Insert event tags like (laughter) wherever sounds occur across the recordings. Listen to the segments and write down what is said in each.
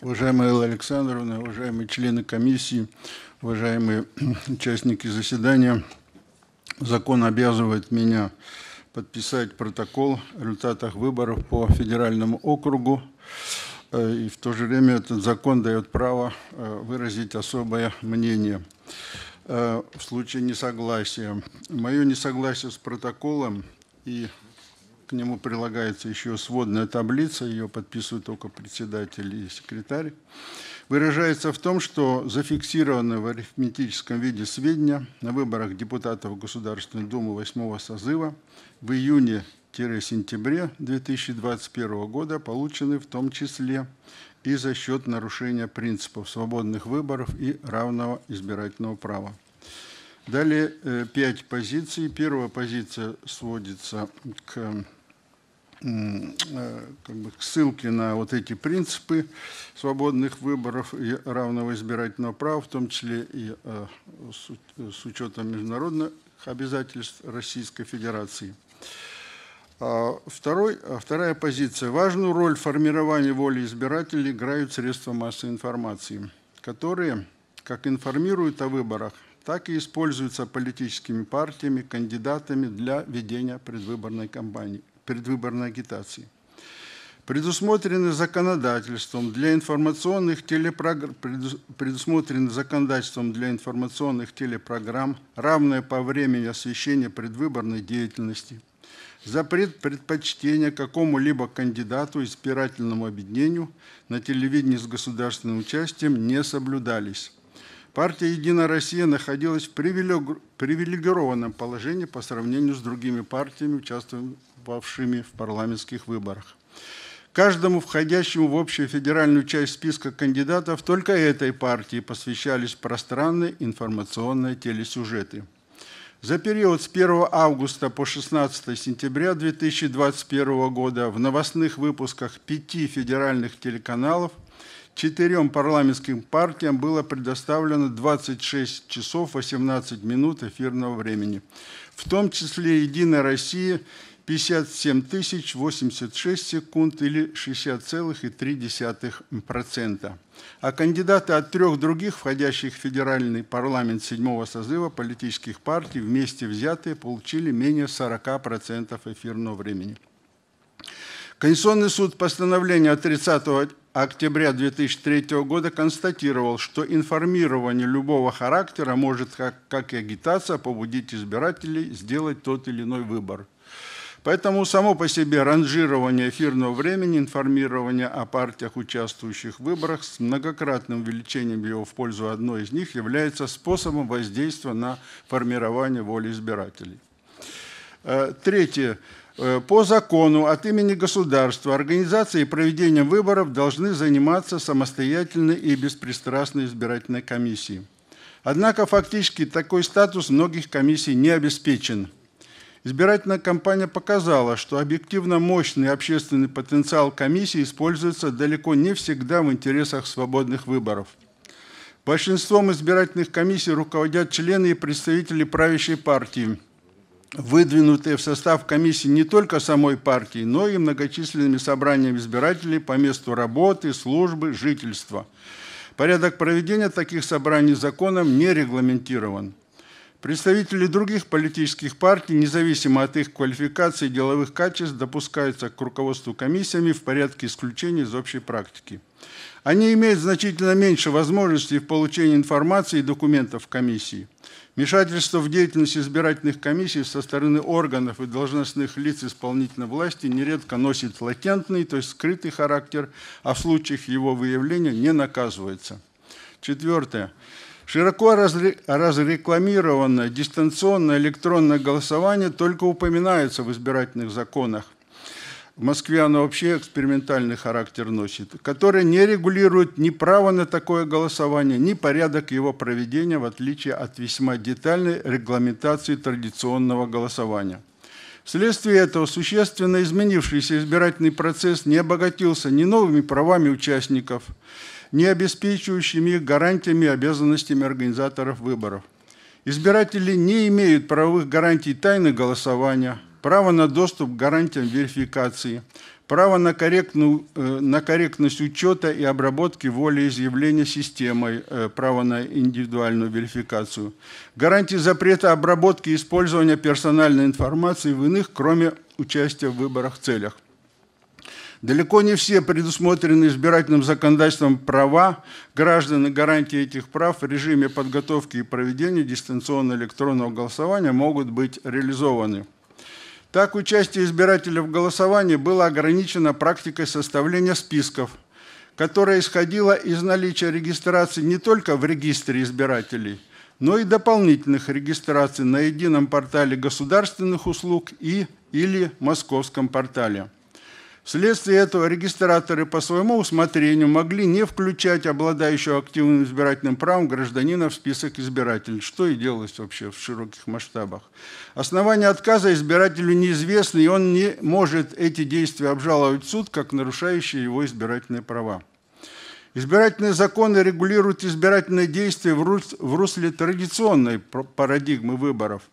Уважаемая Элла Александровна, уважаемые члены комиссии, уважаемые (clears throat) участники заседания, закон обязывает меня подписать протокол о результатах выборов по федеральному округу. Э, и в то же время этот закон дает право э, выразить особое мнение э, в случае несогласия. Мое несогласие с протоколом и к нему прилагается еще сводная таблица, ее подписывают только председатель и секретарь. Выражается в том, что зафиксированные в арифметическом виде сведения на выборах депутатов Государственной Думы 8 созыва в июне-сентябре 2021 года получены в том числе и за счет нарушения принципов свободных выборов и равного избирательного права. Далее э, пять позиций. Первая позиция сводится к Э, как бы, ссылки на вот эти принципы свободных выборов и равного избирательного права, в том числе и э, э, с учетом международных обязательств Российской Федерации. А, второй, а вторая позиция. Важную роль в формировании воли избирателей играют средства массовой информации, которые как информируют о выборах, так и используются политическими партиями, кандидатами для ведения предвыборной кампании предвыборной агитации предусмотрены законодательством для информационных телепрограмм, предусмотрены законодательством для информационных телепрограмм, равное по времени освещения предвыборной деятельности, запрет предпочтения какому-либо кандидату избирательному объединению на телевидении с государственным участием не соблюдались. Партия «Единая Россия» находилась в привилегированном положении по сравнению с другими партиями, участвовавшими в парламентских выборах. Каждому входящему в общую федеральную часть списка кандидатов только этой партии посвящались пространные информационные телесюжеты. За период с 1 августа по 16 сентября 2021 года в новостных выпусках пяти федеральных телеканалов четырем парламентским партиям было предоставлено 26 часов 18 минут эфирного времени, в том числе «Единая Россия» 57 тысяч 86 секунд или 60,3%. А кандидаты от трех других, входящих в федеральный парламент седьмого созыва политических партий, вместе взятые, получили менее 40% эфирного времени. Конституционный суд постановление от 30 октября 2003 года констатировал, что информирование любого характера может, как, как и агитация, побудить избирателей сделать тот или иной выбор. Поэтому само по себе ранжирование эфирного времени, информирование о партиях, участвующих в выборах, с многократным увеличением его в пользу одной из них является способом воздействия на формирование воли избирателей. Э, третье. Э, по закону от имени государства организация и проведение выборов должны заниматься самостоятельно и беспристрастной избирательной комиссией. Однако фактически такой статус многих комиссий не обеспечен. Избирательная кампания показала, что объективно мощный общественный потенциал комиссии используется далеко не всегда в интересах свободных выборов. Большинством избирательных комиссий руководят члены и представители правящей партии – выдвинутые в состав комиссии не только самой партии, но и многочисленными собраниями избирателей по месту работы, службы, жительства. Порядок проведения таких собраний законом не регламентирован. Представители других политических партий, независимо от их квалификации и деловых качеств, допускаются к руководству комиссиями в порядке исключения из общей практики. Они имеют значительно меньше возможностей в получении информации и документов комиссии – Вмешательство в деятельность избирательных комиссий со стороны органов и должностных лиц исполнительной власти нередко носит латентный, то есть скрытый характер, а в случаях его выявления не наказывается. Четвертое. Широко разрекламированное дистанционное электронное голосование только упоминается в избирательных законах в Москве оно вообще экспериментальный характер носит, которое не регулирует ни право на такое голосование, ни порядок его проведения, в отличие от весьма детальной регламентации традиционного голосования. Вследствие этого существенно изменившийся избирательный процесс не обогатился ни новыми правами участников, ни обеспечивающими их гарантиями и обязанностями организаторов выборов. Избиратели не имеют правовых гарантий тайны голосования – право на доступ к гарантиям верификации, право на, э, на корректность учета и обработки волеизъявления системой, э, право на индивидуальную верификацию, гарантии запрета обработки и использования персональной информации в иных, кроме участия в выборах, целях. Далеко не все предусмотренные избирательным законодательством права граждан и гарантии этих прав в режиме подготовки и проведения дистанционно электронного голосования могут быть реализованы – так, участие избирателей в голосовании было ограничено практикой составления списков, которая исходила из наличия регистрации не только в регистре избирателей, но и дополнительных регистраций на едином портале государственных услуг и или московском портале. Вследствие этого регистраторы по своему усмотрению могли не включать обладающего активным избирательным правом гражданина в список избирателей, что и делалось вообще в широких масштабах. Основания отказа избирателю неизвестны, и он не может эти действия обжаловать в суд, как нарушающие его избирательные права. Избирательные законы регулируют избирательные действия в русле традиционной парадигмы выборов –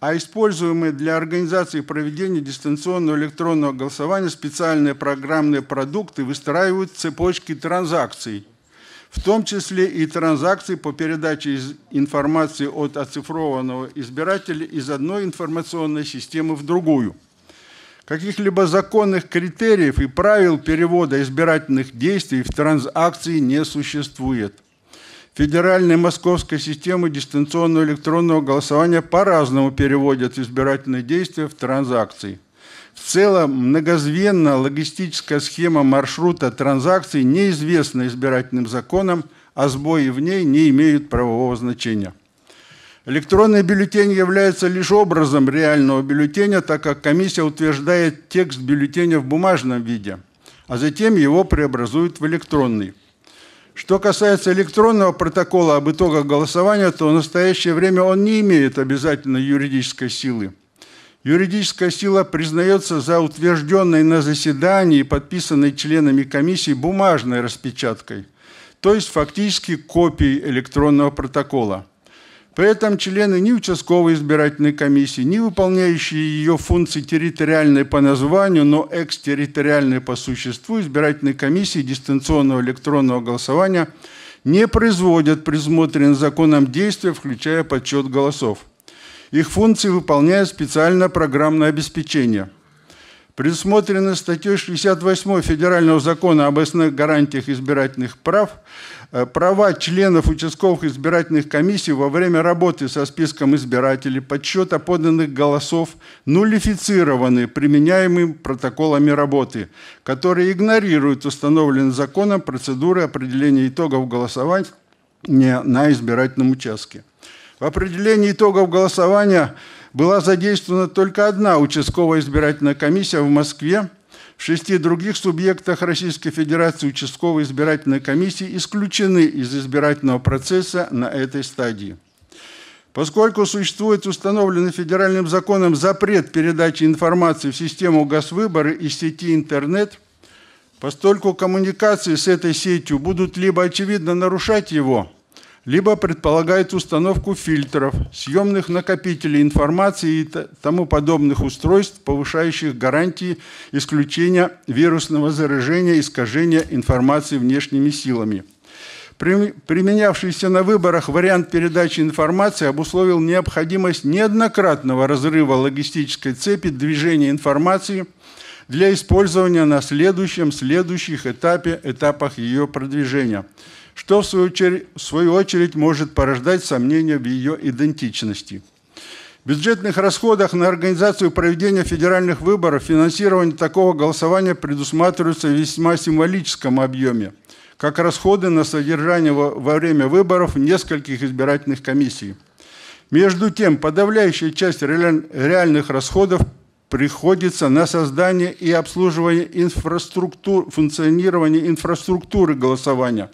а используемые для организации и проведения дистанционного электронного голосования специальные программные продукты выстраивают цепочки транзакций, в том числе и транзакции по передаче информации от оцифрованного избирателя из одной информационной системы в другую. Каких-либо законных критериев и правил перевода избирательных действий в транзакции не существует – федеральной московской системы дистанционного электронного голосования по-разному переводят избирательные действия в транзакции. В целом, многозвенная логистическая схема маршрута транзакций неизвестна избирательным законам, а сбои в ней не имеют правового значения. Электронный бюллетень является лишь образом реального бюллетеня, так как комиссия утверждает текст бюллетеня в бумажном виде, а затем его преобразует в электронный. Что касается электронного протокола об итогах голосования, то в настоящее время он не имеет обязательной юридической силы. Юридическая сила признается за утвержденной на заседании и подписанной членами комиссии бумажной распечаткой, то есть фактически копией электронного протокола. При этом члены ни участковой избирательной комиссии, ни выполняющие ее функции территориальной по названию, но экстерриториальной по существу избирательной комиссии дистанционного электронного голосования не производят предусмотренные законом действия, включая подсчет голосов. Их функции выполняет специальное программное обеспечение – предусмотрено статьей 68 Федерального закона об основных гарантиях избирательных прав, э, права членов участковых избирательных комиссий во время работы со списком избирателей, подсчета поданных голосов, нулифицированы применяемыми протоколами работы, которые игнорируют установленные законом процедуры определения итогов голосования на избирательном участке. В определении итогов голосования – была задействована только одна участковая избирательная комиссия в Москве. В шести других субъектах Российской Федерации участковые избирательные комиссии исключены из избирательного процесса на этой стадии. Поскольку существует установленный федеральным законом запрет передачи информации в систему Госвыборы и сети интернет, постольку коммуникации с этой сетью будут либо очевидно нарушать его – либо предполагает установку фильтров, съемных накопителей информации и тому подобных устройств, повышающих гарантии исключения вирусного заражения и искажения информации внешними силами. Применявшийся на выборах вариант передачи информации обусловил необходимость неоднократного разрыва логистической цепи движения информации для использования на следующем, следующих этапе, этапах ее продвижения – что в свою очередь, может порождать сомнения в ее идентичности. В бюджетных расходах на организацию проведения федеральных выборов финансирование такого голосования предусматривается в весьма символическом объеме, как расходы на содержание во время выборов нескольких избирательных комиссий. Между тем, подавляющая часть реальных расходов приходится на создание и обслуживание инфраструктур, функционирования инфраструктуры голосования,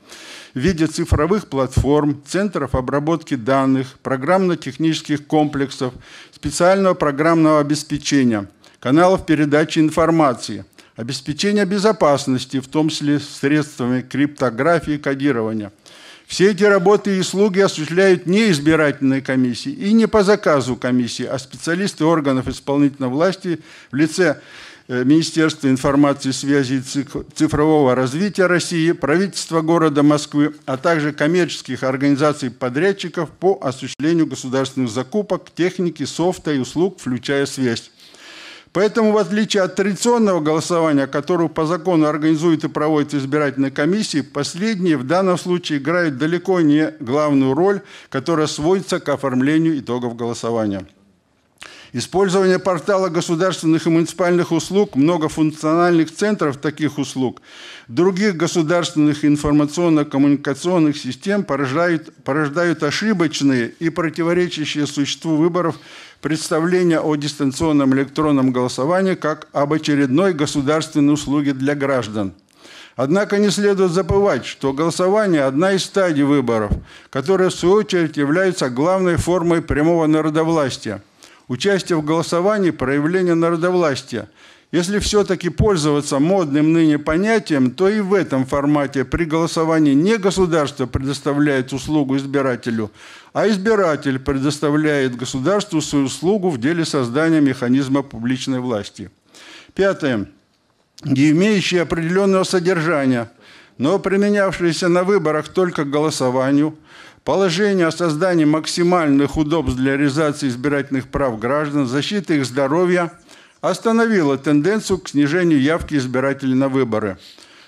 в виде цифровых платформ, центров обработки данных, программно-технических комплексов, специального программного обеспечения, каналов передачи информации, обеспечения безопасности, в том числе средствами криптографии и кодирования – все эти работы и услуги осуществляют не избирательные комиссии и не по заказу комиссии, а специалисты органов исполнительной власти в лице э, Министерства информации, связи и цифрового развития России, правительства города Москвы, а также коммерческих организаций-подрядчиков по осуществлению государственных закупок, техники, софта и услуг, включая связь. Поэтому, в отличие от традиционного голосования, которое по закону организует и проводит избирательные комиссии, последние в данном случае играют далеко не главную роль, которая сводится к оформлению итогов голосования. Использование портала государственных и муниципальных услуг, многофункциональных центров таких услуг, других государственных информационно-коммуникационных систем порождают, порождают ошибочные и противоречащие существу выборов представления о дистанционном электронном голосовании как об очередной государственной услуге для граждан. Однако не следует забывать, что голосование – одна из стадий выборов, которая в свою очередь является главной формой прямого народовластия – участие в голосовании – проявление народовластия. Если все-таки пользоваться модным ныне понятием, то и в этом формате при голосовании не государство предоставляет услугу избирателю, а избиратель предоставляет государству свою услугу в деле создания механизма публичной власти. Пятое. Не имеющие определенного содержания, но применявшиеся на выборах только к голосованию – положение о создании максимальных удобств для реализации избирательных прав граждан, защиты их здоровья остановило тенденцию к снижению явки избирателей на выборы,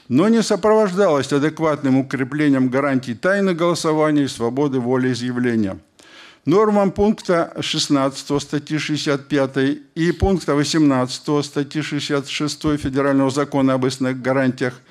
но не сопровождалось адекватным укреплением гарантий тайны голосования и свободы волеизъявления. Нормам пункта 16 статьи 65 и пункта 18 статьи 66 Федерального закона об истинных гарантиях –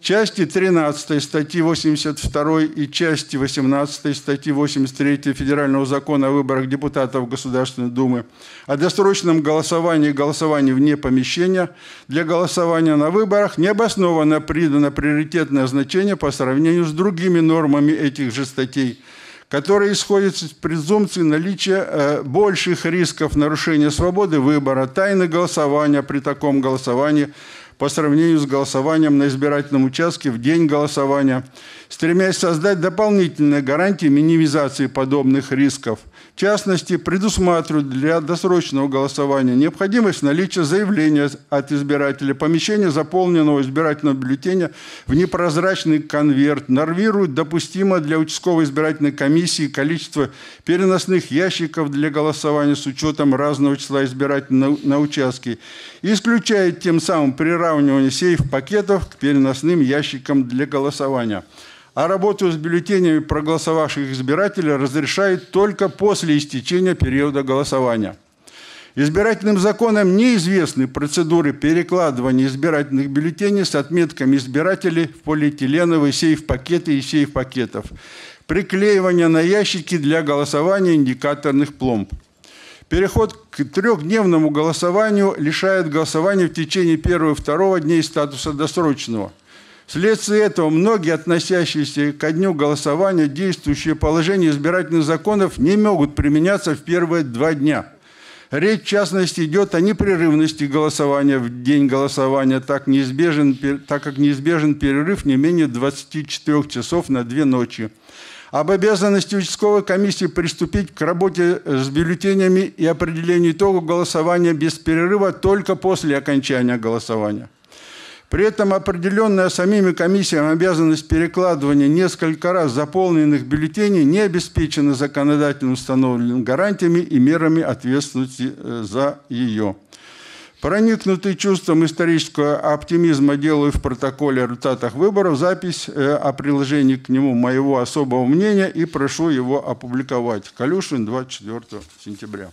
части 13 статьи 82 и части 18 статьи 83 Федерального закона о выборах депутатов Государственной Думы о досрочном голосовании и голосовании вне помещения для голосования на выборах необоснованно придано приоритетное значение по сравнению с другими нормами этих же статей которые исходят из презумпции наличия э, больших рисков нарушения свободы выбора, тайны голосования при таком голосовании, по сравнению с голосованием на избирательном участке в день голосования, стремясь создать дополнительные гарантии минимизации подобных рисков – в частности, предусматривают для досрочного голосования необходимость наличия заявления от избирателя, помещение заполненного избирательного бюллетеня в непрозрачный конверт, нормируют допустимо для участковой избирательной комиссии количество переносных ящиков для голосования с учетом разного числа избирателей на, на участке, исключает тем самым приравнивание сейф-пакетов к переносным ящикам для голосования а работу с бюллетенями проголосовавших избирателей разрешает только после истечения периода голосования. Избирательным законом неизвестны процедуры перекладывания избирательных бюллетеней с отметками избирателей в полиэтиленовые сейф-пакеты и сейф-пакетов, приклеивания на ящики для голосования индикаторных пломб. Переход к трехдневному голосованию лишает голосования в течение первого и второго дней статуса досрочного – Вследствие этого многие, относящиеся ко дню голосования, действующие положения избирательных законов не могут применяться в первые два дня. Речь, в частности, идет о непрерывности голосования в день голосования, так, неизбежен, так как неизбежен перерыв не менее 24 часов на две ночи. Об обязанности участковой комиссии приступить к работе с бюллетенями и определению итогов голосования без перерыва только после окончания голосования. При этом определенная самими комиссиями обязанность перекладывания несколько раз заполненных бюллетеней не обеспечена законодательно установленными гарантиями и мерами ответственности э, за ее. Проникнутый чувством исторического оптимизма делаю в протоколе о результатах выборов запись э, о приложении к нему моего особого мнения и прошу его опубликовать. Калюшин, 24 сентября.